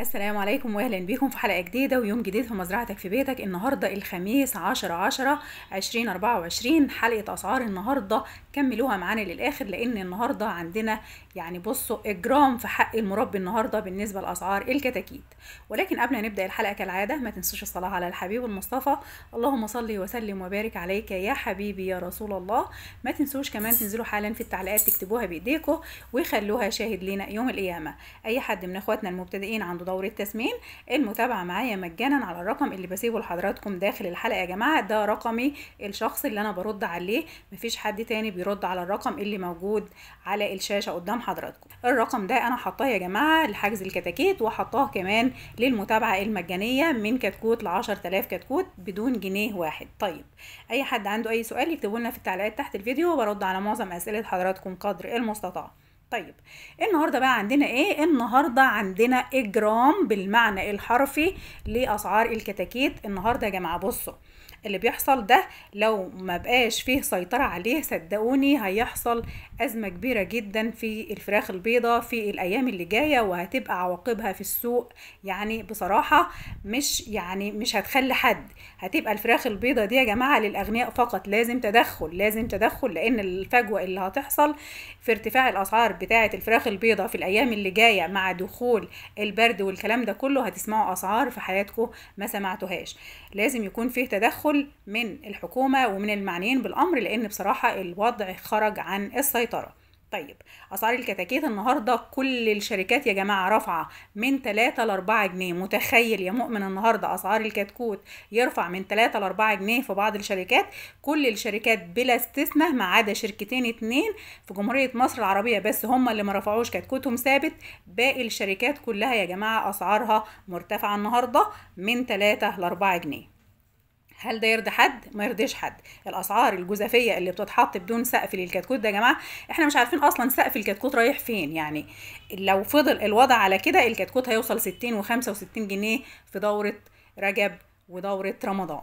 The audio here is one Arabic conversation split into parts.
السلام عليكم واهلا بيكم في حلقه جديده ويوم جديد في مزرعتك في بيتك النهارده الخميس 10 10 2024 حلقه اسعار النهارده كملوها معانا للاخر لان النهارده عندنا يعني بصوا اجرام في حق المربي النهارده بالنسبه لاسعار الكتاكيت ولكن قبل ما نبدا الحلقه كالعاده ما تنسوش الصلاه على الحبيب المصطفى اللهم صل وسلم وبارك عليك يا حبيبي يا رسول الله ما تنسوش كمان تنزلوا حالا في التعليقات تكتبوها بايديكم وخلوها شاهد لينا يوم القيامه اي حد من اخواتنا المبتدئين عنده دورة تسمين المتابعة معايا مجانا على الرقم اللي بسيبه لحضراتكم داخل الحلقة يا جماعة ده رقمي الشخصي اللي أنا برد عليه مفيش حد تاني بيرد على الرقم اللي موجود على الشاشة قدام حضراتكم الرقم ده أنا حطاه يا جماعة لحجز الكتاكيت وحطاه كمان للمتابعة المجانية من كتكوت ل تلاف كتكوت بدون جنيه واحد طيب أي حد عنده أي سؤال يكتبولنا في التعليقات تحت الفيديو وبرد على معظم أسئلة حضراتكم قدر المستطاع طيب النهارده بقى عندنا ايه النهارده عندنا اجرام بالمعنى الحرفي لاسعار الكتاكيت النهارده يا جماعه بصوا اللي بيحصل ده لو ما بقاش فيه سيطرة عليه صدقوني هيحصل أزمة كبيرة جدا في الفراخ البيضة في الأيام اللي جاية وهتبقى عواقبها في السوق يعني بصراحة مش يعني مش هتخلي حد هتبقى الفراخ البيضة دي يا جماعة للأغنياء فقط لازم تدخل لازم تدخل لأن الفجوة اللي هتحصل في ارتفاع الأسعار بتاعة الفراخ البيضة في الأيام اللي جاية مع دخول البرد والكلام ده كله هتسمعوا أسعار في حياتكم ما سمعتوهاش لازم يكون فيه تدخل تدخل من الحكومة ومن المعنيين بالأمر لأن بصراحة الوضع خرج عن السيطرة طيب اسعار الكتاكيت النهارده كل الشركات يا جماعه رافعه من 3 ل 4 جنيه متخيل يا مؤمن النهارده اسعار الكتكوت يرفع من 3 ل 4 جنيه في بعض الشركات كل الشركات بلا استثناء ما عدا شركتين اتنين في جمهوريه مصر العربيه بس هم اللي ما رفعوش كتكوتهم ثابت باقي الشركات كلها يا جماعه اسعارها مرتفعه النهارده من 3 ل 4 جنيه هل ده يرضي حد ما يرضيش حد الاسعار الجزافيه اللي بتتحط بدون سقف للكتكوت ده يا جماعه احنا مش عارفين اصلا سقف الكتكوت رايح فين يعني لو فضل الوضع على كده الكتكوت هيوصل 60 و65 جنيه في دوره رجب ودوره رمضان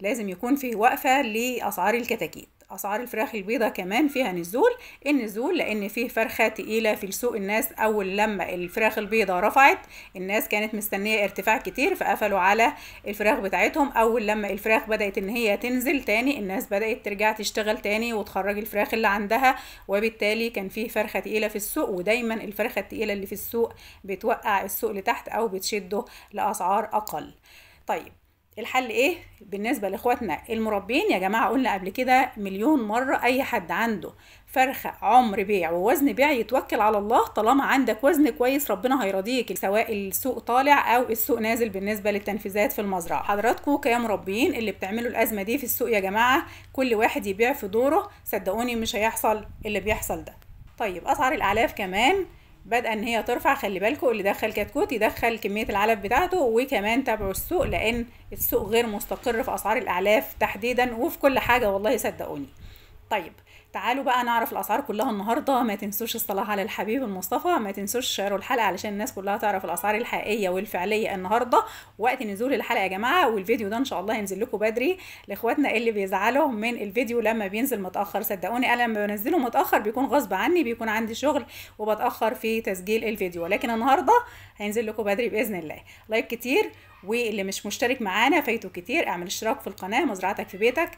لازم يكون في وقفه لاسعار الكتاكيت اسعار الفراخ البيضاء كمان فيها نزول النزول لان فيه فرخه تقيله في السوق الناس اول لما الفراخ البيضاء رفعت الناس كانت مستنيه ارتفاع كتير فقفلوا على الفراخ بتاعتهم اول لما الفراخ بدات ان هي تنزل تاني الناس بدات ترجع تشتغل تاني وتخرج الفراخ اللي عندها وبالتالي كان فيه فرخه تقيله في السوق ودايما الفرخه التقيله اللي في السوق بتوقع السوق لتحت او بتشده لاسعار اقل طيب الحل ايه بالنسبة لاخواتنا المربين يا جماعة قلنا قبل كده مليون مرة اي حد عنده فرخة عمر بيع ووزن بيع يتوكل على الله طالما عندك وزن كويس ربنا هيرضيك سواء السوق طالع او السوق نازل بالنسبة للتنفيذات في المزرعة حضراتكم كمربين اللي بتعملوا الازمة دي في السوق يا جماعة كل واحد يبيع في دوره صدقوني مش هيحصل اللي بيحصل ده طيب اسعار الاعلاف كمان بدأ ان هي ترفع خلي بالكم اللي دخل كتكوت يدخل كمية العلف بتاعته وكمان تابعوا السوق لان السوق غير مستقر في اسعار الاعلاف تحديدا وفي كل حاجة والله صدقوني طيب تعالوا بقى نعرف الاسعار كلها النهارده ما تنسوش الصلاه على الحبيب المصطفى ما تنسوش شيروا الحلقه علشان الناس كلها تعرف الاسعار الحقيقيه والفعليه النهارده وقت نزول الحلقه يا جماعه والفيديو ده ان شاء الله هينزل لكم بدري لاخواتنا اللي بيزعلوا من الفيديو لما بينزل متاخر صدقوني انا لما بنزله متاخر بيكون غصب عني بيكون عندي شغل وبتاخر في تسجيل الفيديو لكن النهارده هينزل لكم بدري باذن الله لايك كتير واللي مش مشترك معانا فايته كتير اعمل اشتراك في القناه مزرعتك في بيتك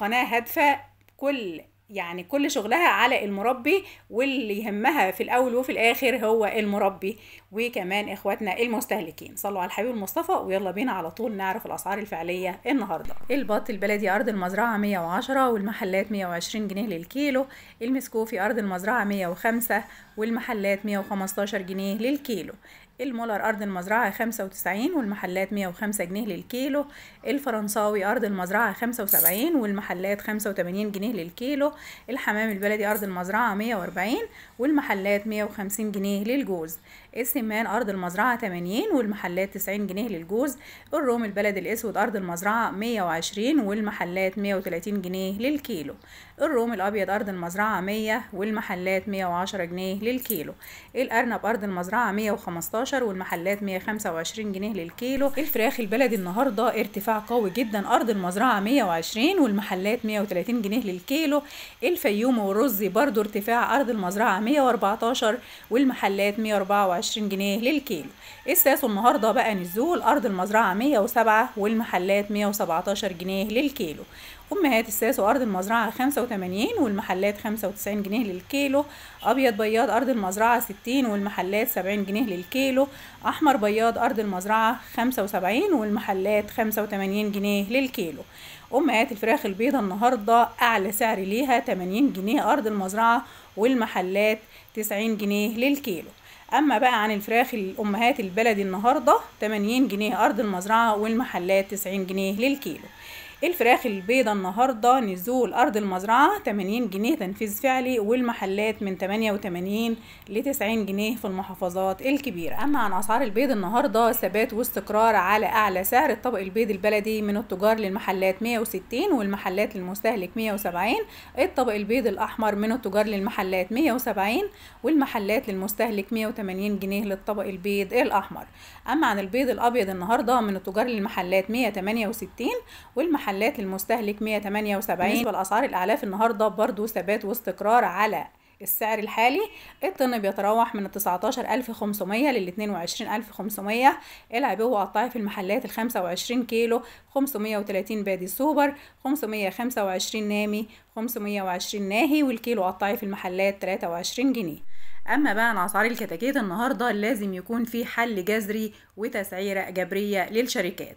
قناه هادفه كل يعني كل شغلها على المربي واللي يهمها في الاول وفي الاخر هو المربي وكمان اخواتنا المستهلكين صلوا على الحبيب المصطفى ويلا بينا على طول نعرف الاسعار الفعليه النهارده البط البلدي ارض المزرعه 110 والمحلات 120 جنيه للكيلو المسكوفي ارض المزرعه 105 والمحلات 115 جنيه للكيلو المولر أرض المزرعة خمسة وتسعين والمحلات مية وخمسة جنيه للكيلو الفرنساوي أرض المزرعة خمسة وسبعين والمحلات خمسة وتمانين جنيه للكيلو الحمام البلدي أرض المزرعة مية وأربعين والمحلات مية وخمسين جنيه للجوز السمان ارض المزرعه 80 والمحلات 90 جنيه للجوز الروم البلد الاسود ارض المزرعه 120 والمحلات 130 جنيه للكيلو الروم الابيض ارض المزرعه 100 والمحلات 110 جنيه للكيلو الارنب ارض المزرعه 115 والمحلات 125 جنيه للكيلو الفراخ البلد النهارده ارتفاع قوي جدا ارض المزرعه 120 والمحلات 130 جنيه للكيلو الفيوم والرز برضو ارتفاع ارض المزرعه 114 والمحلات 124 120 جنيه للكيلو الساس النهارده بقى نزول ارض المزرعه 107 والمحلات 117 جنيه للكيلو امهات الساس وارض المزرعه 85 والمحلات 95 جنيه للكيلو ابيض بياض ارض المزرعه 60 والمحلات 70 جنيه للكيلو احمر بياض ارض المزرعه 75 والمحلات 85 جنيه للكيلو امهات الفراخ البيضة النهاردة اعلى سعر ليها 80 جنيه ارض المزرعة والمحلات 90 جنيه للكيلو اما بقى عن الفراخ الامهات البلدي النهارده 80 جنيه ارض المزرعه والمحلات 90 جنيه للكيلو الفراخ البيضة النهاردة نزول أرض المزرعة 80 جنيه تنفيذ فعلي والمحلات من 88 ل 90 جنيه في المحافظات الكبيرة أما عن أسعار البيض النهاردة ثبات واستقرار على أعلى سعر الطبق البيض البلدي من التجار للمحلات 160 والمحلات للمستهلك 170 الطبق البيض الأحمر من التجار للمحلات 170 والمحلات للمستهلك 180 جنيه للطبق البيض الأحمر أما عن البيض الأبيض النهاردة من التجار للمحلات 168 والمحلات المحلات المستهلك 178 بالنسبة لأسعار الأعلاف النهاردة برضو ثبات واستقرار على السعر الحالي الطن بيتراوح من 19500 لل 22500 العبوة والطعي في المحلات ال 25 كيلو 530 بادي سوبر 525 نامي 520 ناهي والكيلو قطعي في المحلات 23 جنيه اما بقى عن اسعار الكتاكيت النهارده لازم يكون في حل جذري وتسعيره جبريه للشركات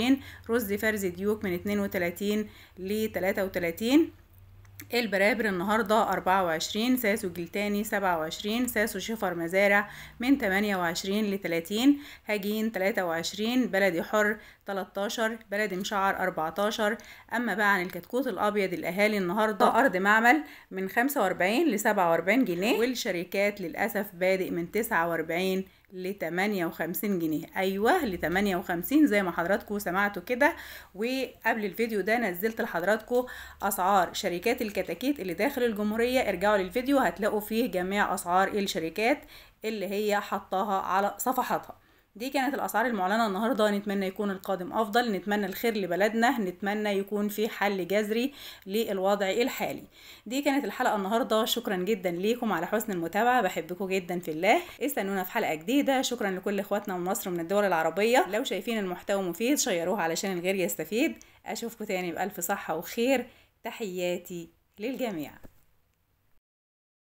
وعشرين رز فرز ديوك من اتنين وتلاتين لتلاتة وتلاتين البرابر النهاردة أربعة وعشرين ساسو جلتاني سبعة وعشرين ساسو شفر مزارع من تمانية وعشرين لتلاتين هجين تلاتة وعشرين بلدي حر تلاتاشر بلدي مشعر أربعتاشر أما بقى عن الكتكوت الأبيض الأهالي النهاردة أرض معمل من خمسة وأربعين لسبعة وأربعين جنيه والشركات للأسف بادئ من تسعة وأربعين ل 58 جنيه ايوه ل 58 زي ما حضراتكم سمعتوا كده وقبل الفيديو ده نزلت لحضراتكم اسعار شركات الكتاكيت اللي داخل الجمهوريه ارجعوا للفيديو هتلاقوا فيه جميع اسعار الشركات اللي هي حطاها على صفحاتها دي كانت الأسعار المعلنة النهاردة نتمنى يكون القادم أفضل نتمنى الخير لبلدنا نتمنى يكون في حل جذري للوضع الحالي دي كانت الحلقة النهاردة شكرا جدا ليكم على حسن المتابعة بحبكم جدا في الله استنونا في حلقة جديدة شكرا لكل إخواتنا من مصر ومن الدول العربية لو شايفين المحتوى مفيد شيروه علشان الغير يستفيد أشوفكم تاني بألف صحة وخير تحياتي للجميع